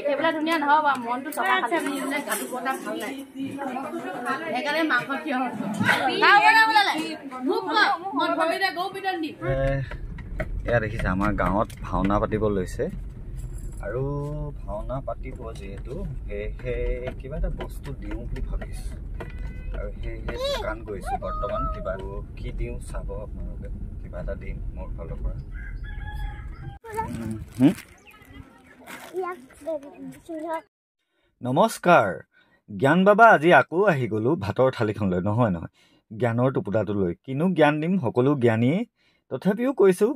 একেবাৰে ধুনীয়া নহয় বাৰু মনটো চকা এয়া দেখিছে আমাৰ গাঁৱত ভাওনা পাতিব লৈছে আৰু ভাওনা পাতিব যিহেতু সেয়েহে কিবা এটা বস্তু দিওঁ বুলি ভাবিছোঁ আৰু সেয়েহে দোকান গৈছোঁ বৰ্তমান কিবা কি দিওঁ চাব আপোনালোকে কিবা এটা দিম মোৰ ফালৰ পৰা Hmm? নমস্কাৰ জ্ঞান বাবা আজি আকৌ আহি গ'লোঁ ভাতৰ থালিখন লৈ নহয় নহয় জ্ঞানৰ টোপোলাটো লৈ কিনো জ্ঞান দিম সকলো জ্ঞানীয়ে তথাপিও কৈছোঁ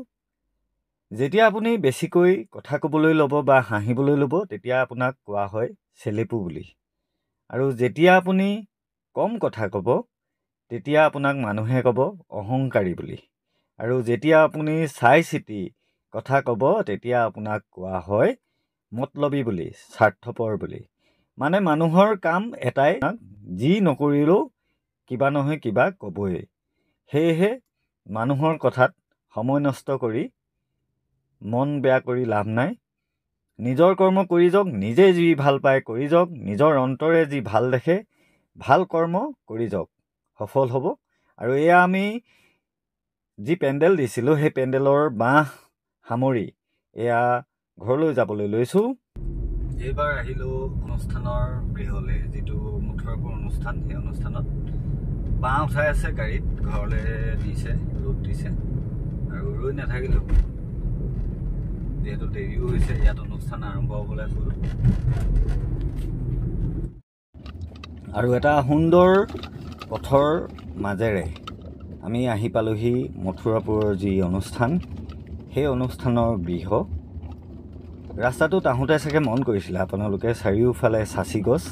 যেতিয়া আপুনি বেছিকৈ কথা ক'বলৈ ল'ব বা হাঁহিবলৈ ল'ব তেতিয়া আপোনাক কোৱা হয় চেলেপু বুলি আৰু যেতিয়া আপুনি কম কথা ক'ব তেতিয়া আপোনাক মানুহে ক'ব অহংকাৰী বুলি আৰু যেতিয়া আপুনি চাই চিতি কথা ক'ব তেতিয়া আপোনাক কোৱা হয় মতলবী বুলি স্বাৰ্থপৰ বুলি মানে মানুহৰ কাম এটাই যি নকৰিলেও কিবা নহয় কিবা ক'বই সেয়েহে মানুহৰ কথাত সময় নষ্ট কৰি মন বেয়া কৰি লাভ নাই নিজৰ কৰ্ম কৰি যাওক নিজে যি ভাল পায় কৰি যাওক নিজৰ অন্তৰে যি ভাল দেখে ভাল কৰ্ম কৰি যাওক সফল হ'ব আৰু এয়া আমি যি পেণ্ডেল দিছিলোঁ সেই পেণ্ডেলৰ বাঁহ সামৰি এয়া ঘৰলৈ যাবলৈ লৈছোঁ এইবাৰ আহিলোঁ অনুষ্ঠানৰ গৃহলৈ যিটো মুঠৰপুৰ অনুষ্ঠান সেই অনুষ্ঠানত বাঁহ উঠাই আছে গাড়ীত ঘৰলৈ দিছে ৰ'দ দিছে আৰু ৰৈ নাথাকিলেও যিহেতু দেৰিও হৈছে ইয়াত অনুষ্ঠান আৰম্ভ হ'বলৈ আছিল আৰু এটা সুন্দৰ পথৰ মাজেৰে আমি আহি পালোহি মথুৰাপুৰৰ যি অনুষ্ঠান সেই অনুষ্ঠানৰ গৃহ ৰাস্তাটো আহোঁতে চাগে মন কৰিছিলে আপোনালোকে চাৰিওফালে চাচি গছ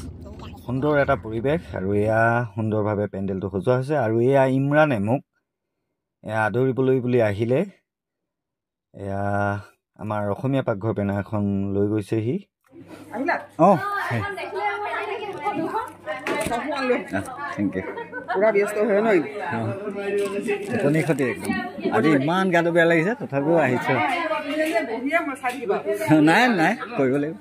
সুন্দৰ এটা পৰিৱেশ আৰু এয়া সুন্দৰভাৱে পেণ্ডেলটো সজোৱা হৈছে আৰু এয়া ইমৰাণে মোক এয়া আদৰিবলৈ বুলি আহিলে এয়া আমাৰ অসমীয়া পাকঘৰ পেনাৰ এখন লৈ গৈছেহি অঁ থেংক ইউ পুৰা ব্যস্ত হয় নহয় অঁ ক্ষতি একদম আজি ইমান গাটো বেয়া লাগিছে তথাপিও আহিছ নাই নাই কৰিব লাগিব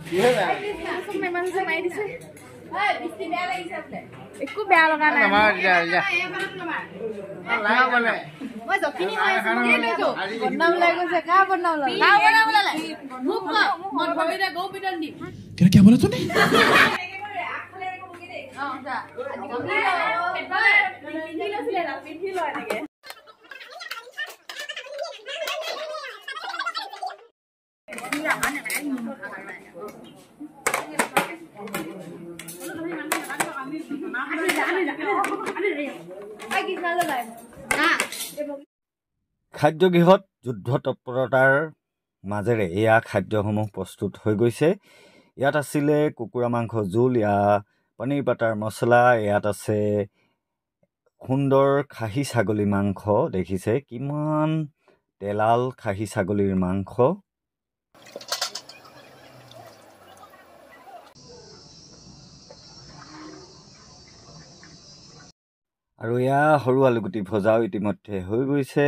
খাদ্যগৃহত যুদ্ধ তৎপৰতাৰ মাজেৰে এয়া খাদ্যসমূহ প্ৰস্তুত হৈ গৈছে ইয়াত আছিলে কুকুৰা মাংস জোল ইয়াত পনীৰ বাটাৰ মছলা ইয়াত আছে সুন্দৰ খাহী ছাগলী মাংস দেখিছে কিমান তেলাল খাহী ছাগলীৰ মাংস আৰু এয়া সৰু আলুগুটি ভজাও ইতিমধ্যে হৈ গৈছে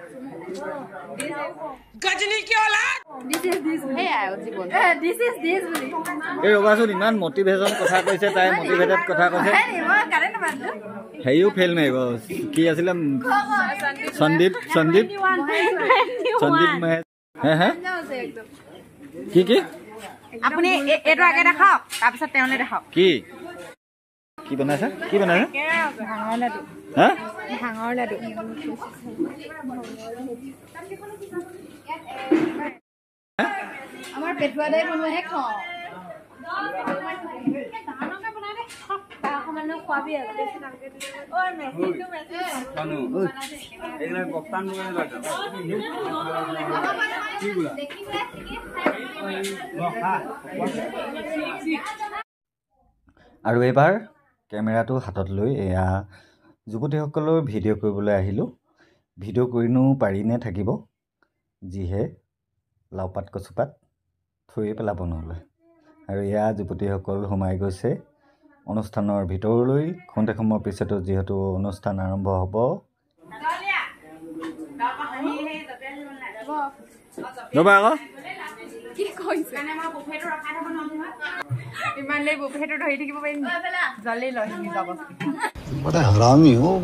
এই ৰবাচোন ইমান মটিভেশ্যন কথা কৈছে তাই মটিভেটেড কথা কৈছে হেৰিও ফেইল নাই কি আছিলে সন্দীপ সন্দীপ সন্দীপ মহেশ হে কি কি আপুনি এইটো আগে দেখাওক তাৰপিছত তেওঁলৈ দেখাওক কি কি বনাইছে কি বনাইছে আমাৰ পেটুৱা বনোৱাহে খাওঁ আৰু এইবাৰ কেমেৰাটো হাতত লৈ এয়া যুৱতীসকলৰ ভিডিঅ' কৰিবলৈ আহিলোঁ ভিডিঅ' কৰিনো পাৰিনে থাকিব যিহে লাওপাত কচুপাত থৈয়ে পেলাব নহ'লে আৰু ইয়া যুৱতীসকল সোমাই গৈছে অনুষ্ঠানৰ ভিতৰলৈ খুন্তে সময়ৰ পিছতো যিহেতু অনুষ্ঠান আৰম্ভ হ'ব ধৰি থাকিব পাৰিম হ'ব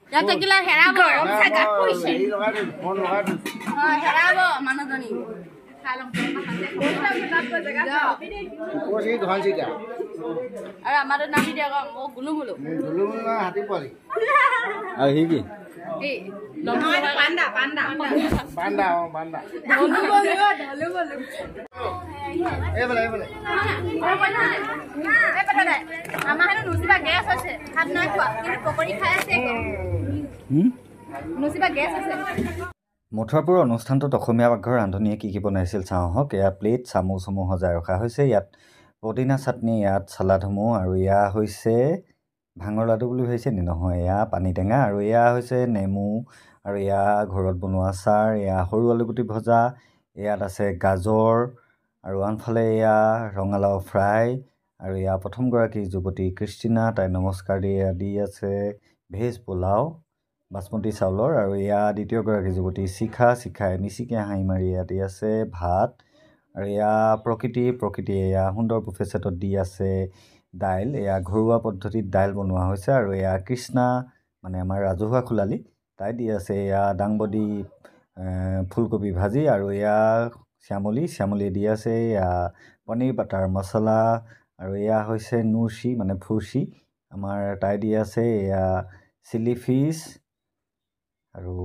ইয়াতে গিলা হেৰাব সাগা কৈছে এই লগাটো ফোন লগাটো হ্যাঁ হেৰাব মানুজনী আৰু আমাৰ নামি দিয়া মই গুলুমুলু গুলুমুলু হাতী পোৱালি আৰু সি কি no, অনুষ্ঠানটোত অসমীয়া পাকঘৰৰ ৰান্ধনীয়ে কি কি বনাইছিল চাওঁ হওক এয়া প্লেট চামুচসমূহ সজাই ৰখা হৈছে ইয়াত পদিনা চাটনি ইয়াত চালাডসমূহ আৰু ইয়াৰ হৈছে ভাঙৰ লাডু বুলি ভাবিছে নি নহয় এয়া পানী টেঙা আৰু এয়া হৈছে নেমু আৰু এয়া ঘৰত বনোৱা চাৰ এয়া সৰু আলুগুটি ভজা ইয়াত আছে গাজৰ আৰু আনফালে এয়া ৰঙালাও ফ্ৰাই আৰু এয়া প্ৰথমগৰাকী যুৱতী কৃষ্টিনা তাই নমস্কাৰ দিয়ে দি আছে ভেজ পোলাও বাচমতি চাউলৰ আৰু এয়া দ্বিতীয়গৰাকী যুৱতী শিখা শিখাই মিচিকে হাঁহি মাৰি ইয়াত আছে ভাত আৰু এয়া প্ৰকৃতি প্ৰকৃতি এয়া সুন্দৰ বুফে ছেটত দি আছে দাইল এয়া ঘৰুৱা পদ্ধতিত দাইল বনোৱা হৈছে আৰু এয়া কৃষ্ণা মানে আমাৰ ৰাজহুৱা খোলালি তাই দি আছে এয়া ডাংবডি ফুলকবি ভাজি আৰু এয়া শ্যামলী শ্যামলীয়ে দি আছে এয়া পনীৰ বাটাৰ মচলা আৰু এয়া হৈছে নুৰ্চি মানে ফুচি আমাৰ তাই দি আছে এয়া চিলি ফিছ আৰু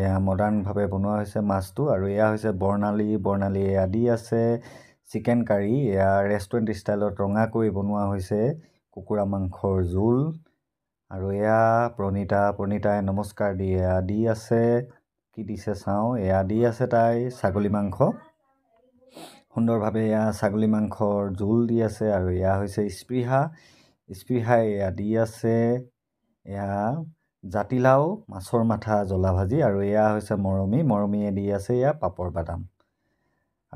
এয়া মডাৰ্ণভাৱে বনোৱা হৈছে মাছটো আৰু এয়া হৈছে বৰ্ণালী বৰ্ণালী এয়া দি আছে চিকেন কাৰী এয়া ৰেষ্টুৰেণ্ট ষ্টাইলত ৰঙাকৈ বনোৱা হৈছে কুকুৰা মাংসৰ জোল আৰু এয়া প্ৰণীতা প্ৰণীতাই নমস্কাৰ দি এয়া দি আছে কি দিছে চাওঁ এয়া দি আছে তাই ছাগলী মাংস সুন্দৰভাৱে এয়া ছাগলী মাংসৰ জোল দি আছে আৰু এয়া হৈছে স্পৃহা স্পৃহাই এয়া দি আছে এয়া জাতিলাও মাছৰ মাথা জ্বলা ভাজি আৰু এয়া হৈছে মৰমী মৰমীয়ে দি আছে এয়া পাপৰ বাদাম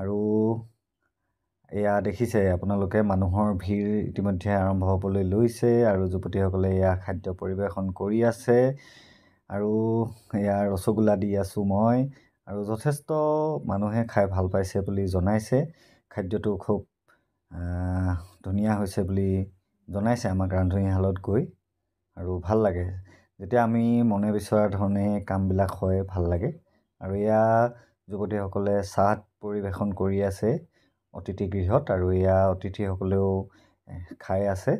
আৰু এয়া দেখিছে আপোনালোকে মানুহৰ ভিৰ ইতিমধ্যে আৰম্ভ হ'বলৈ লৈছে আৰু যুৱতীসকলে এয়া খাদ্য পৰিৱেশন কৰি আছে আৰু এয়া ৰসগোল্লা দি আছোঁ মই আৰু যথেষ্ট মানুহে খাই ভাল পাইছে বুলি জনাইছে খাদ্যটো খুব ধুনীয়া হৈছে বুলি জনাইছে আমাক ৰান্ধনীশালত গৈ আৰু ভাল লাগে যেতিয়া আমি মনে বিচৰা ধৰণে কামবিলাক হয় ভাল লাগে আৰু এয়া যুৱতীসকলে চাহ পৰিৱেশন কৰি আছে অতিথি গৃহত আৰু এয়া অতিথিসকলেও খাই আছে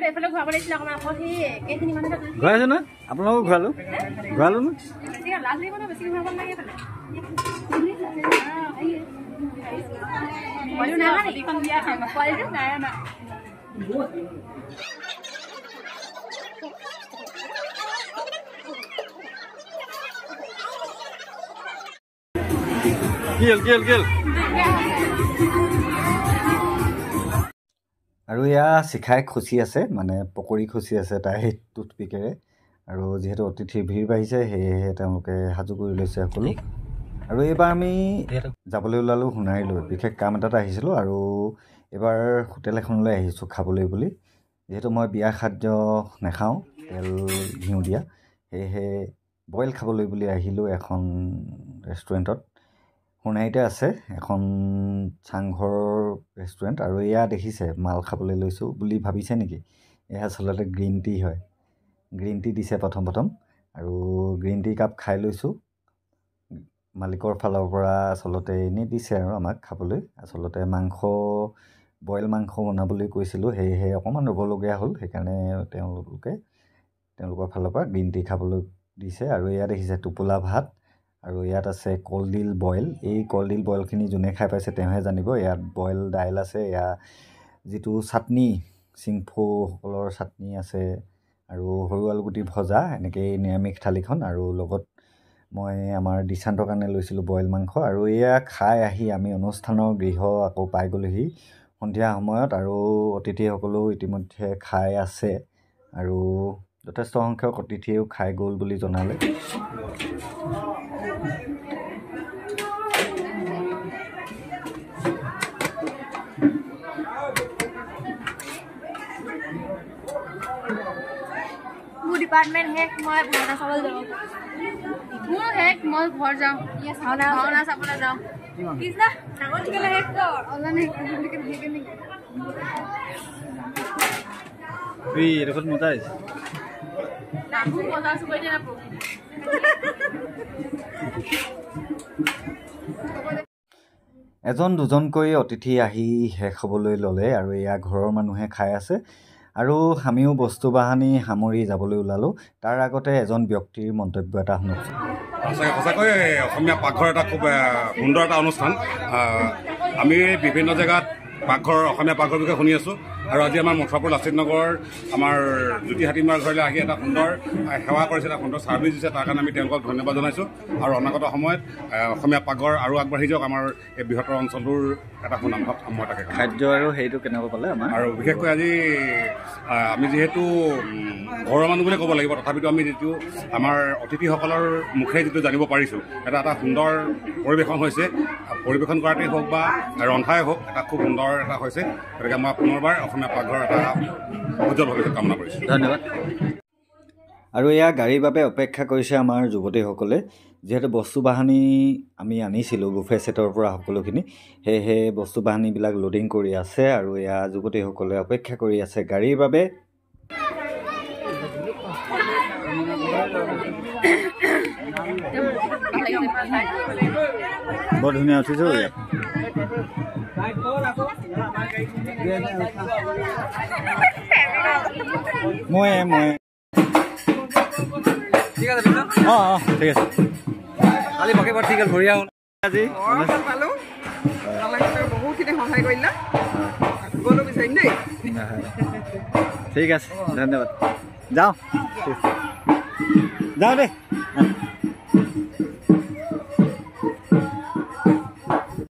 আপোনালোকক ঘূৰালো ঘূৰালো নে আৰু এয়া চিখাই খচি আছে মানে পকৰি খুচি আছে তাই টুথপিকেৰে আৰু যিহেতু অতিথি ভিৰ বাঢ়িছে সেয়েহে তেওঁলোকে সাজু কৰি লৈছে সকলো আৰু এইবাৰ আমি যাবলৈ ওলালোঁ সোণাৰীলৈ বিশেষ কাম এটাত আহিছিলোঁ আৰু এইবাৰ হোটেল এখনলৈ আহিছোঁ খাবলৈ বুলি যিহেতু মই বিয়া খাদ্য নাখাওঁ তেল ঘিউ দিয়া সেয়েহে বইল খাবলৈ বুলি আহিলোঁ এখন ৰেষ্টুৰেণ্টত সোণাৰীতে আছে এখন চাংঘৰ ৰেষ্টুৰেণ্ট আৰু এয়া দেখিছে মাল খাবলৈ লৈছোঁ বুলি ভাবিছে নেকি এয়া আচলতে গ্ৰীণ টি হয় গ্ৰীণ টি দিছে প্ৰথম প্ৰথম আৰু গ্ৰীণ টি কাপ খাই লৈছোঁ মালিকৰ ফালৰ পৰা আচলতে এনেই দিছে আৰু আমাক খাবলৈ আচলতে মাংস বইল মাংস বনাবলৈ কৈছিলোঁ সেয়েহে অকণমান ৰ'বলগীয়া হ'ল সেইকাৰণে তেওঁলোকে তেওঁলোকৰ ফালৰ পৰা গ্ৰীণ টি খাবলৈ দিছে আৰু এয়া দেখিছে টোপোলা ভাত আৰু ইয়াত আছে কলডিল বইল এই কলডিল বইলখিনি যোনে খাই পাইছে তেওঁহে জানিব ইয়াত বইল দাইল আছে ইয়াৰ যিটো চাটনি চিংফুসকলৰ চাটনি আছে আৰু সৰু আলুগুটি ভজা এনেকৈ নিৰামিষ থালিখন আৰু লগত মই আমাৰ দিচান্তৰ কাৰণে লৈছিলোঁ বইল মাংস আৰু এয়া খাই আহি আমি অনুষ্ঠানৰ গৃহ আকৌ পাই গ'লোহি সন্ধিয়া সময়ত আৰু অতিথিসকলেও ইতিমধ্যে খাই আছে আৰু যথেষ্ট সংখ্যক অতিথিয়েও খাই গ'ল বুলি জনালে এজন দুজনকৈ অতিথি আহি শেষ হ'বলৈ ল'লে আৰু এয়া ঘৰৰ মানুহে খাই আছে আৰু আমিও বস্তু বাহানি সামৰি যাবলৈ ওলালোঁ তাৰ আগতে এজন ব্যক্তিৰ মন্তব্য এটা শুনিছোঁ সঁচাকৈ অসমীয়া পাকঘৰ এটা খুব সুন্দৰ এটা অনুষ্ঠান আমি বিভিন্ন জেগাত পাকঘৰ অসমীয়া পাকঘৰৰ বিষয়ে শুনি আছোঁ আৰু আজি আমাৰ মথুৰাপুৰ লাচিত নগৰ আমাৰ জ্যোতি হাতীমাৰ ঘৰলৈ আহি এটা সুন্দৰ সেৱা কৰিছে এটা সুন্দৰ ছাৰ্ভিচ দিছে তাৰ কাৰণে আমি তেওঁলোকক ধন্যবাদ জনাইছোঁ আৰু অনাগত সময়ত অসমীয়া পাগৰ আৰু আগবাঢ়ি যাওক আমাৰ এই বৃহত্তৰ অঞ্চলটোৰ এটা সুনাম সময় থাকে খাদ্য আৰু সেইটো কেনেকুৱা পালে আমাৰ আৰু বিশেষকৈ আজি আমি যিহেতু ঘৰৰ মানুহ বুলি ক'ব লাগিব তথাপিতো আমি যিটো আমাৰ অতিথিসকলৰ মুখে যিটো জানিব পাৰিছোঁ এটা এটা সুন্দৰ পৰিৱেশন হৈছে পৰিৱেশন কৰাটোৱেই হওক বা ৰন্ধাই হওক এটা খুব সুন্দৰ এটা হৈছে গতিকে আমাৰ পুনৰবাৰ ধন্যবাদ আৰু এয়া গাড়ীৰ বাবে অপেক্ষা কৰিছে আমাৰ যুৱতীসকলে যিহেতু বস্তু বাহানি আমি আনিছিলোঁ গুফে ছেটৰ পৰা সকলোখিনি সেয়েহে বস্তু বাহানীবিলাক লোডিং কৰি আছে আৰু এয়া যুৱতীসকলে অপেক্ষা কৰি আছে গাড়ীৰ বাবে বৰ ধুনীয়া উঠিছোঁ মই মই ঠিক আছে অঁ অঁ ঠিক আছে কালি বাকী বাৰু ঠিক আছে ঘূৰি আহোঁ আজি বহুতখিনি সহায় কৰিলা গ'লো বিচাৰিম দেই ঠিক আছে ধন্যবাদ যাওঁ যাওঁ দেই